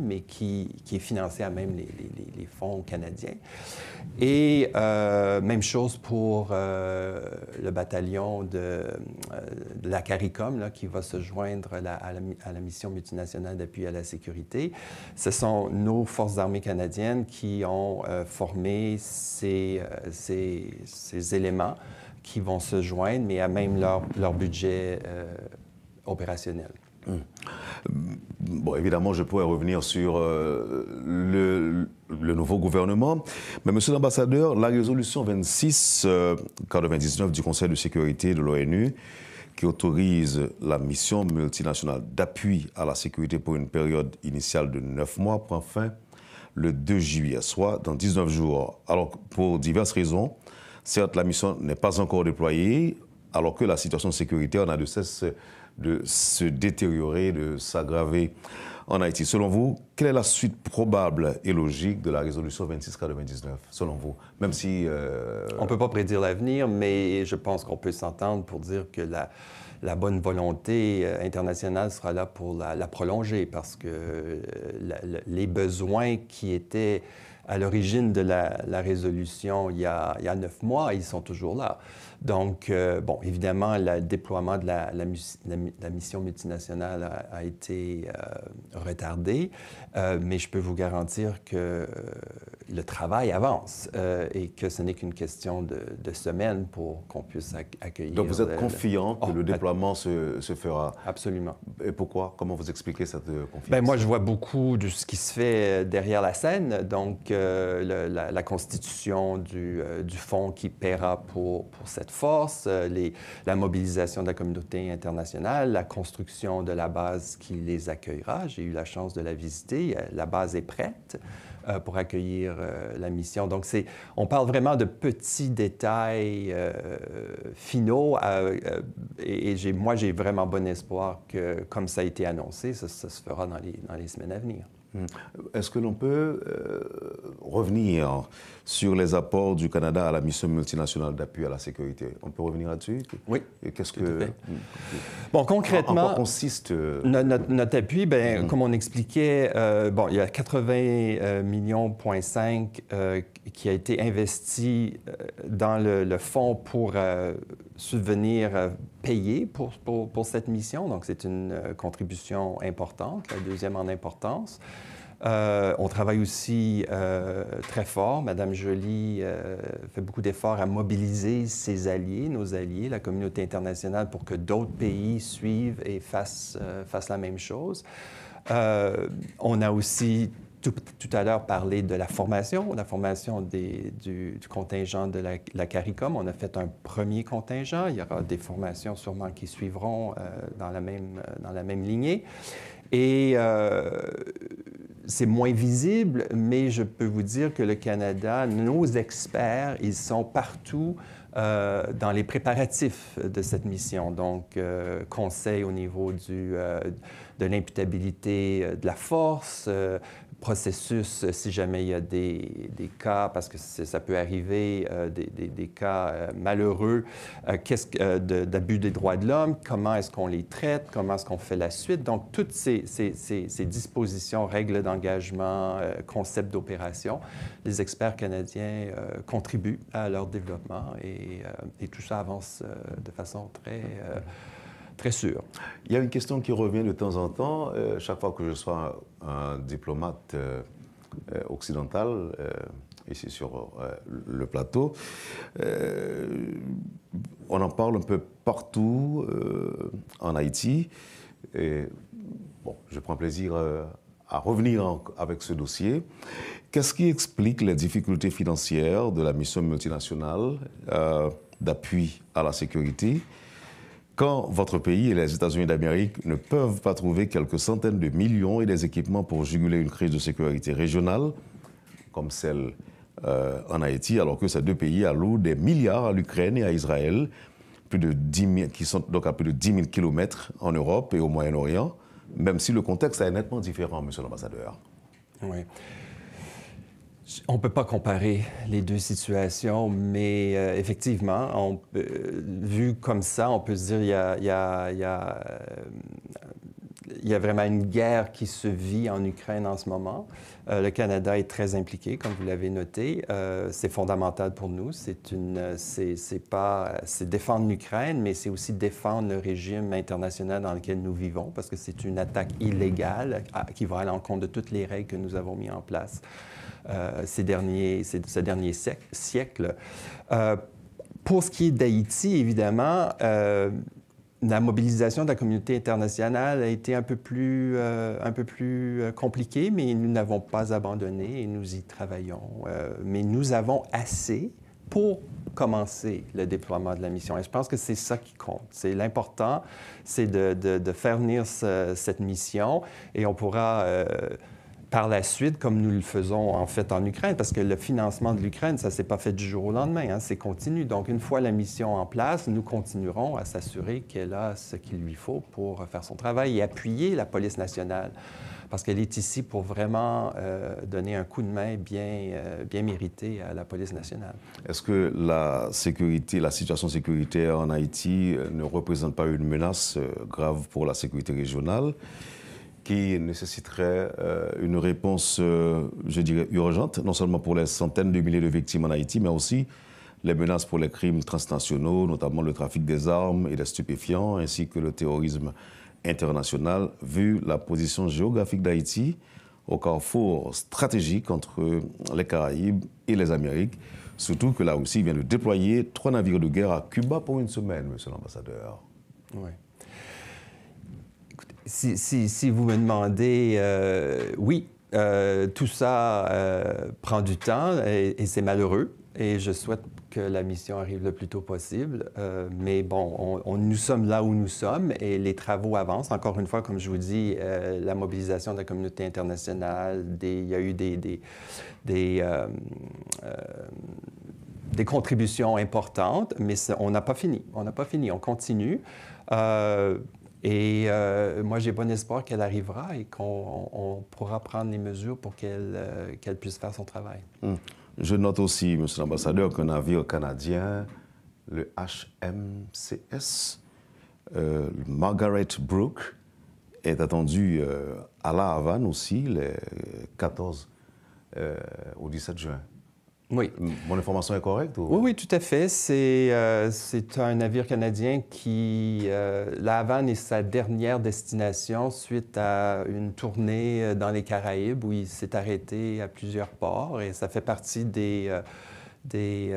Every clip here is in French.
mais qui, est financé à même les, fonds canadiens. Et euh, même chose pour euh, le bataillon de, euh, la CARICOM, qui va se joindre à, la, mission multinationale d'appui à la sécurité. Ce sont nos forces armées canadiennes qui ont formé ces, éléments qui vont se joindre, mais à même leur budget opérationnel. Bon, évidemment, je pourrais revenir sur euh, le, nouveau gouvernement. Mais, monsieur l'ambassadeur, la résolution 26-99 euh, du Conseil de sécurité de l'ONU, qui autorise la mission multinationale d'appui à la sécurité pour une période initiale de 9 mois, prend fin le 2 juillet, soit dans 19 jours. Alors, pour diverses raisons, certes, la mission n'est pas encore déployée, alors que la situation sécuritaire n'a de cesse de se détériorer, de s'aggraver en Haïti. Selon vous, quelle est la suite probable et logique de la résolution 2699, selon vous Même si... Euh, On ne peut pas prédire l'avenir, mais je pense qu'on peut s'entendre pour dire que la, bonne volonté euh, internationale sera là pour la, prolonger, parce que euh, les besoins qui étaient à l'origine de la, résolution il y, il y a neuf mois, ils sont toujours là. Donc, euh, bon, évidemment, le déploiement de la, mission multinationale a, été euh, retardé, euh, mais je peux vous garantir que le travail avance euh, et que ce n'est qu'une question de, de semaines pour qu'on puisse accueillir. Donc vous êtes confiant que oh, le déploiement se, fera Absolument. Et pourquoi Comment vous expliquez cette euh, confiance Bien, Moi, je vois beaucoup de ce qui se fait euh, derrière la scène, donc la, constitution du, fonds qui paiera pour, pour cette force, les, la mobilisation de la communauté internationale, la construction de la base qui les accueillera. J'ai eu la chance de la visiter. La base est prête. Euh, pour accueillir euh, la mission. Donc, c'est, on parle vraiment de petits détails euh, finaux et, moi, j'ai vraiment bon espoir que, comme ça a été annoncé, ça, ça se fera dans les, dans les semaines à venir. Hmm. Est-ce que l'on peut euh, revenir sur les apports du Canada à la mission multinationale d'appui à la sécurité On peut revenir là-dessus Oui. Qu'est-ce que. Hmm. Bon, concrètement. consiste. Euh, notre, appui, Ben, hmm. comme on expliquait, euh, bon, il y a 80 millions, qui a été investi dans le, le fonds pour subvenir euh, payé pour, pour, cette mission, donc c'est une euh, contribution importante, la deuxième en importance. Euh, on travaille aussi très fort. Madame Joly fait beaucoup d'efforts à mobiliser ses alliés, nos alliés, la communauté internationale, pour que d'autres pays suivent et fassent, fassent la même chose. on a aussi tout, à l'heure parlé de la formation, la formation du, contingent de la, CARICOM. On a fait un premier contingent. Il y aura des formations sûrement qui suivront euh, dans, la même, dans la même lignée. Et euh, c'est moins visible, mais je peux vous dire que le Canada, nos experts, ils sont partout euh, dans les préparatifs de cette mission. Donc, conseil au niveau du, de l'imputabilité de la force, processus, euh, si jamais il y a des, des cas, parce que ça peut arriver, euh, des, des, des, cas euh, malheureux, d'abus des droits de l'homme, comment est-ce qu'on les traite, comment est-ce qu'on fait la suite. Donc, toutes ces, ces, ces, ces dispositions, règles d'engagement, concepts d'opération, les experts canadiens contribuent à leur développement et, et tout ça avance de façon très très sûr. Il y a une question qui revient de temps en temps. Euh, chaque fois que je sois un diplomate euh, euh, occidental, ici sur le plateau, on en parle un peu partout en Haïti. Et, bon, je prends plaisir à revenir avec ce dossier. Qu'est-ce qui explique les difficultés financières de la mission multinationale d'appui à la sécurité quand votre pays et les États-Unis d'Amérique ne peuvent pas trouver quelques centaines de millions et des équipements pour juguler une crise de sécurité régionale, comme celle euh, en Haïti, alors que ces deux pays allouent des milliards à l'Ukraine et à Israël, plus de 10 qui sont donc à plus de 10 000 kilomètres en Europe et au Moyen-Orient, même si le contexte est nettement différent, monsieur l'ambassadeur. Oui. On ne peut pas comparer les deux situations, mais euh, effectivement, on, vu comme ça, on peut se dire qu'il y y a euh, il y a vraiment une guerre qui se vit en Ukraine en ce moment. Euh, le Canada est très impliqué, comme vous l'avez noté. Euh, c'est fondamental pour nous. C'est une, c'est, pas, c'est défendre l'Ukraine, mais c'est aussi défendre le régime international dans lequel nous vivons, parce que c'est une attaque illégale qui va à l'encontre de toutes les règles que nous avons mises en place euh, ces derniers, siècles. dernier siècle. pour ce qui est d'Haïti, évidemment la mobilisation de la communauté internationale a été un peu plus, euh, un peu plus euh, compliquée, mais nous n'avons pas abandonné et nous y travaillons. Euh, mais nous avons assez pour commencer le déploiement de la mission. Et je pense que c'est ça qui compte. C'est l'important, c'est de, faire venir cette mission et on pourra par la suite, comme nous le faisons en fait en Ukraine, parce que le financement de l'Ukraine, ça ne s'est pas fait du jour au lendemain, hein, c'est continu. Donc, une fois la mission en place, nous continuerons à s'assurer qu'elle a ce qu'il lui faut pour faire son travail et appuyer la police nationale, parce qu'elle est ici pour vraiment euh, donner un coup de main bien, euh, bien mérité à la police nationale. Est-ce que la sécurité, la situation sécuritaire en Haïti euh, ne représente pas une menace grave pour la sécurité régionale? qui nécessiterait euh, une réponse, euh, je dirais, urgente, non seulement pour les centaines de milliers de victimes en Haïti, mais aussi les menaces pour les crimes transnationaux, notamment le trafic des armes et des stupéfiants, ainsi que le terrorisme international, vu la position géographique d'Haïti au carrefour stratégique entre les Caraïbes et les Amériques, surtout que la Russie vient de déployer trois navires de guerre à Cuba pour une semaine, monsieur l'ambassadeur. Oui si, vous me demandez, euh, oui, euh, tout ça euh, prend du temps et, c'est malheureux. Et je souhaite que la mission arrive le plus tôt possible. mais bon, on, nous sommes là où nous sommes et les travaux avancent. Encore une fois, comme je vous dis, la mobilisation de la communauté internationale, des, il y a eu des, des, des contributions importantes, mais on n'a pas fini. On n'a pas fini. On continue. Et euh, moi, j'ai bon espoir qu'elle arrivera et qu'on pourra prendre les mesures pour qu'elle euh, puisse faire son travail. Hmm. Je note aussi, Monsieur l'ambassadeur, qu'un navire canadien, le HMCS, euh, Margaret Brooke, est attendu à La Havane aussi, le 14 au 17 juin. Oui. Mon information est correcte? Oui, oui, tout à fait. C'est euh, un navire canadien qui... Euh, la Havane est sa dernière destination suite à une tournée euh, dans les Caraïbes où il s'est arrêté à plusieurs ports et ça fait partie des... des,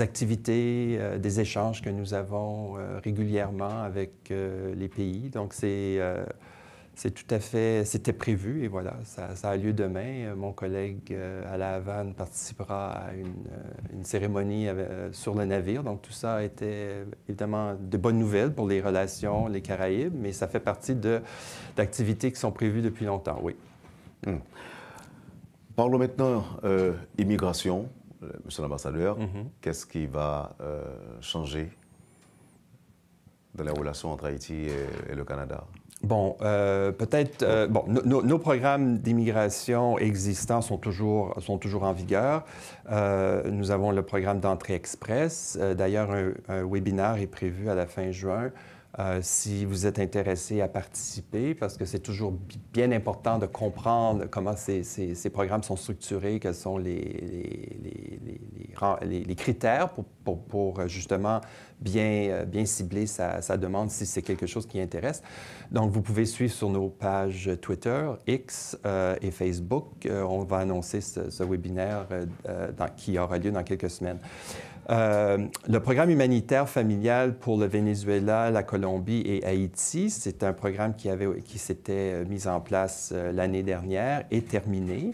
activités, des échanges que nous avons régulièrement avec les pays. Donc, c'est c'est tout à fait, c'était prévu et voilà, ça, a lieu demain. Euh, mon collègue euh, à la Havane participera à une, euh, cérémonie sur le navire. Donc tout ça était évidemment de bonnes nouvelles pour les relations, les Caraïbes, mais ça fait partie d'activités qui sont prévues depuis longtemps, oui. Hmm. Parlons maintenant euh, immigration, monsieur l'ambassadeur. Mm-hmm. Qu'est-ce qui va changer dans les relations entre Haïti et le Canada? Bon, euh, peut-être. Euh, bon, nos programmes d'immigration existants sont toujours, sont toujours en vigueur. Euh, nous avons le programme d'entrée express. Euh, d'ailleurs, un, un webinaire est prévu à la fin juin euh, si vous êtes intéressé à participer, parce que c'est toujours bien important de comprendre comment ces, programmes sont structurés, quels sont les, les, critères pour, euh, justement bien, euh, bien cibler sa, demande si c'est quelque chose qui intéresse. Donc, vous pouvez suivre sur nos pages Twitter, X et Facebook. on va annoncer ce, webinaire qui aura lieu dans quelques semaines. Euh, le programme humanitaire familial pour le Venezuela, la Colombie et Haïti, c'est un programme qui, avait, qui s'était euh, mis en place euh, l'année dernière et terminé.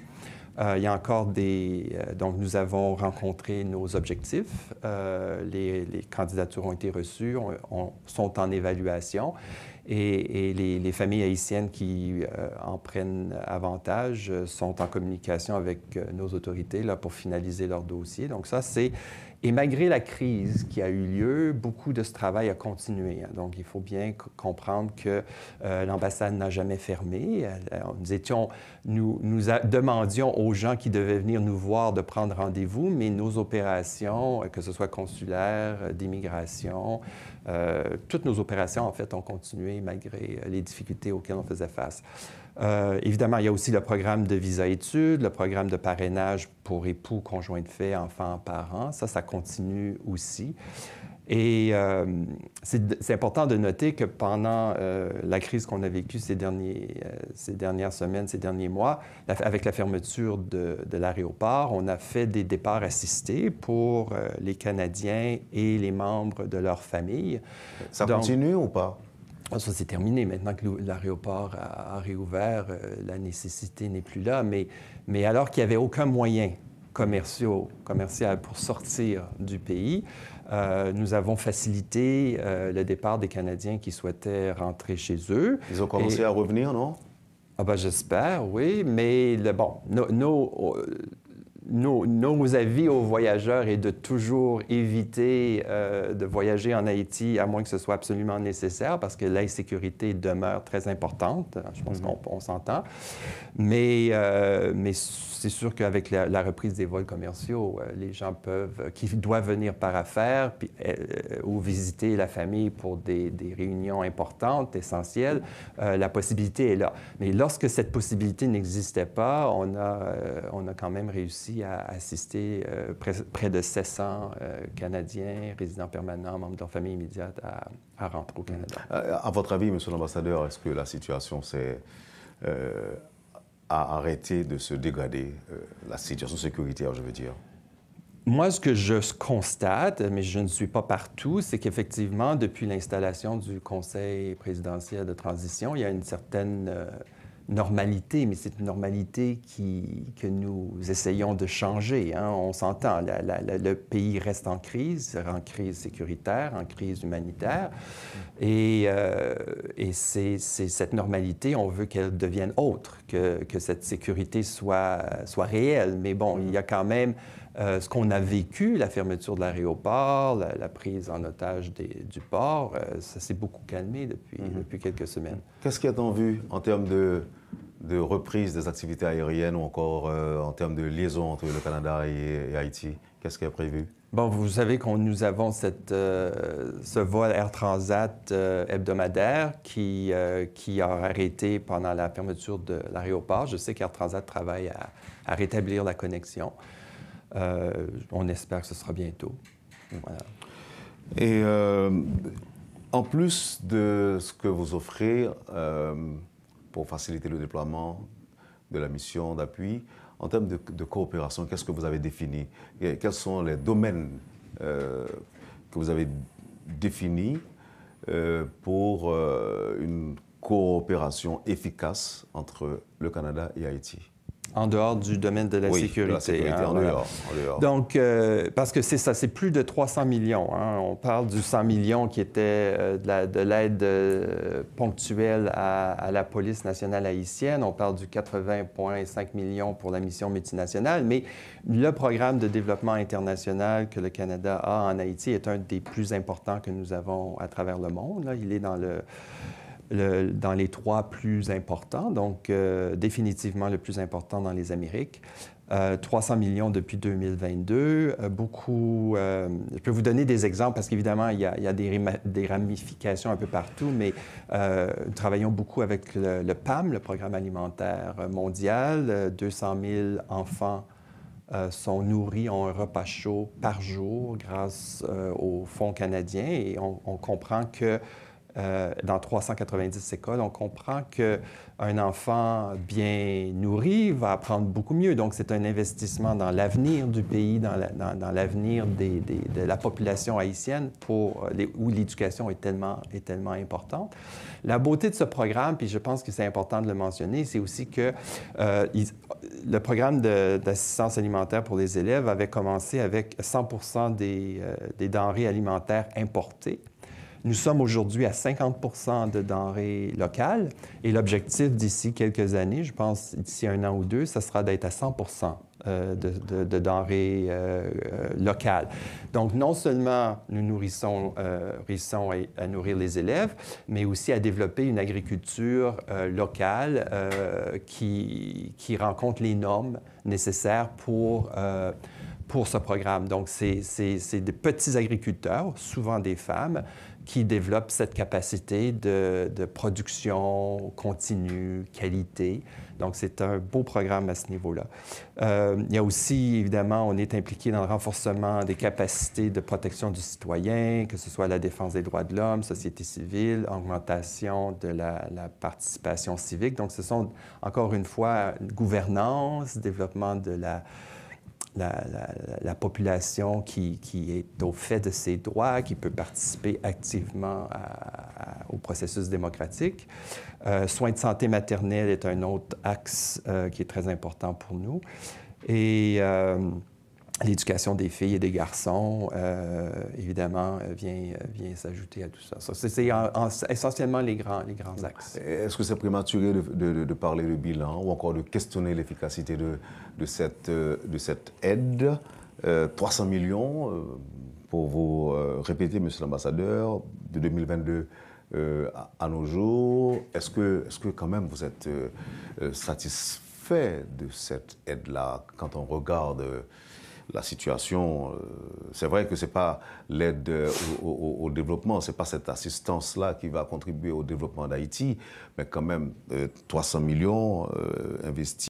il y a encore des. donc, nous avons rencontré nos objectifs. les, candidatures ont été reçues, sont en évaluation. Et, les, les, familles haïtiennes qui en prennent avantage sont en communication avec nos autorités là, pour finaliser leur dossier. Donc, ça, c'est et malgré la crise qui a eu lieu, beaucoup de ce travail a continué. Hein. Donc, il faut bien comprendre que euh, l'ambassade n'a jamais fermé. nous, étions, nous, nous demandions aux gens qui devaient venir nous voir de prendre rendez-vous, mais nos opérations, euh, que ce soit consulaires, euh, d'immigration, toutes nos opérations, en fait, ont continué malgré les difficultés auxquelles on faisait face. Euh, évidemment, il y a aussi le programme de visa études, le programme de parrainage pour époux, conjoint de fait, enfants, parents. Ça, ça continue aussi. Et euh, c'est important de noter que pendant euh, la crise qu'on a vécue ces, ces dernières semaines, ces derniers mois, avec la fermeture de, l'aéroport, on a fait des départs assistés pour les Canadiens et les membres de leur famille. Ça continue ou pas? Ah, ça, c'est terminé. Maintenant que l'aéroport a, réouvert, euh, la nécessité n'est plus là. Mais, mais alors qu'il n'y avait aucun moyen commercial pour sortir du pays, euh, nous avons facilité euh, le départ des Canadiens qui souhaitaient rentrer chez eux. Ils ont commencé à revenir, non? Ah ben, j'espère, oui. Mais bon, nos nos, avis aux voyageurs est de toujours éviter euh, de voyager en Haïti, à moins que ce soit absolument nécessaire, parce que l'insécurité demeure très importante. Je pense mhm. qu'on s'entend. Mais, euh, mais c'est sûr qu'avec la, reprise des vols commerciaux, euh, les gens peuvent, qui doivent venir par affaires ou visiter la famille pour des, des réunions importantes, essentielles, la possibilité est là. Mais lorsque cette possibilité n'existait pas, on a, on a quand même réussi a assisté euh, près, de 700 euh, Canadiens, résidents permanents, membres de leur famille immédiate à, rentrer au Canada. Euh, à, votre avis, Monsieur l'ambassadeur, est-ce que la situation s'est à de se dégrader, la situation sécuritaire, je veux dire? Moi, ce que je constate, mais je ne suis pas partout, c'est qu'effectivement, depuis l'installation du Conseil présidentiel de transition, il y a une certaine normalité, mais c'est une normalité qui, que nous essayons de changer. Hein. On s'entend, le pays reste en crise, en crise sécuritaire, en crise humanitaire, et, euh, et c'est cette normalité, on veut qu'elle devienne autre, que, que, cette sécurité soit, soit réelle. Mais bon, il y a quand même euh, ce qu'on a vécu, la fermeture de l'aéroport, la, la, prise en otage du port, euh, ça s'est beaucoup calmé depuis, mm-hmm. depuis quelques semaines. Qu'est-ce qu'a-t-on vu en termes de de reprise des activités aériennes ou encore euh, en termes de liaison entre le Canada et, Haïti Qu'est-ce qui est prévu Bon, vous savez qu'on nous avons cette, euh, ce vol Air Transat euh, hebdomadaire qui, qui a arrêté pendant la fermeture de l'aéroport. Je sais qu'Air Transat travaille à, rétablir la connexion. on espère que ce sera bientôt. Et en plus de ce que vous offrez, pour faciliter le déploiement de la mission d'appui. En termes de, coopération, qu'est-ce que vous avez défini Quels sont les domaines euh, que vous avez définis euh, pour euh, une coopération efficace entre le Canada et Haïti en dehors du domaine de la sécurité. Hein, en dehors, Donc, euh, parce que c'est ça, c'est plus de 300 millions. Hein. On parle du 100 millions qui était euh, de l'aide euh, ponctuelle à, la police nationale haïtienne. On parle du 80,5 millions pour la mission multinationale. Mais le programme de développement international que le Canada a en Haïti est un des plus importants que nous avons à travers le monde. Il est dans le dans les trois plus importants, donc euh, définitivement le plus important dans les Amériques. 300 euh, millions depuis 2022, euh, beaucoup... je peux vous donner des exemples parce qu'évidemment, il y a, des, des, ramifications un peu partout, mais nous travaillons beaucoup avec le, PAM, le Programme alimentaire mondial. 200 000 enfants sont nourris en un repas chaud par jour grâce au Fonds canadien et on, on comprend que euh, dans 390 écoles, on comprend qu'un enfant bien nourri va apprendre beaucoup mieux. Donc, c'est un investissement dans l'avenir du pays, dans, l'avenir de la population haïtienne euh, où l'éducation est tellement, importante. La beauté de ce programme, puis je pense que c'est important de le mentionner, c'est aussi que euh, le programme d'assistance alimentaire pour les élèves avait commencé avec 100 des denrées alimentaires importées. Nous sommes aujourd'hui à 50 de denrées locales et l'objectif d'ici quelques années, je pense d'ici un an ou deux, ce sera d'être à 100 euh, de, denrées euh, euh, locales. Donc, non seulement nous nourrissons, nourrissons à nourrir les élèves, mais aussi à développer une agriculture locale qui, qui, rencontre les normes nécessaires pour, pour ce programme. Donc, c'est des petits agriculteurs, souvent des femmes, qui développe cette capacité de, production continue, qualité. Donc, c'est un beau programme à ce niveau-là. Euh, il y a aussi, évidemment, on est impliqué dans le renforcement des capacités de protection du citoyen, que ce soit la défense des droits de l'homme, société civile, augmentation de la, la, participation civique. Donc, ce sont, encore une fois, gouvernance, développement de la la, population qui, est au fait de ses droits, qui peut participer activement au processus démocratique. Euh, soins de santé maternelle est un autre axe euh, qui est très important pour nous. Et euh, L'éducation des filles et des garçons, euh, évidemment, euh, vient, euh, vient s'ajouter à tout ça. ça c'est essentiellement les grands, les grands axes. Est-ce que c'est prématuré de, parler de bilan ou encore de questionner l'efficacité de, cette, de cette aide 300 millions, pour vous répéter, monsieur l'ambassadeur, de 2022 à, nos jours. Est-ce que, est -ce que quand même vous êtes satisfait de cette aide-là quand on regarde la situation, euh, c'est vrai que ce n'est pas l'aide euh, au, développement, ce n'est pas cette assistance-là qui va contribuer au développement d'Haïti, mais quand même, 300 euh, millions investis.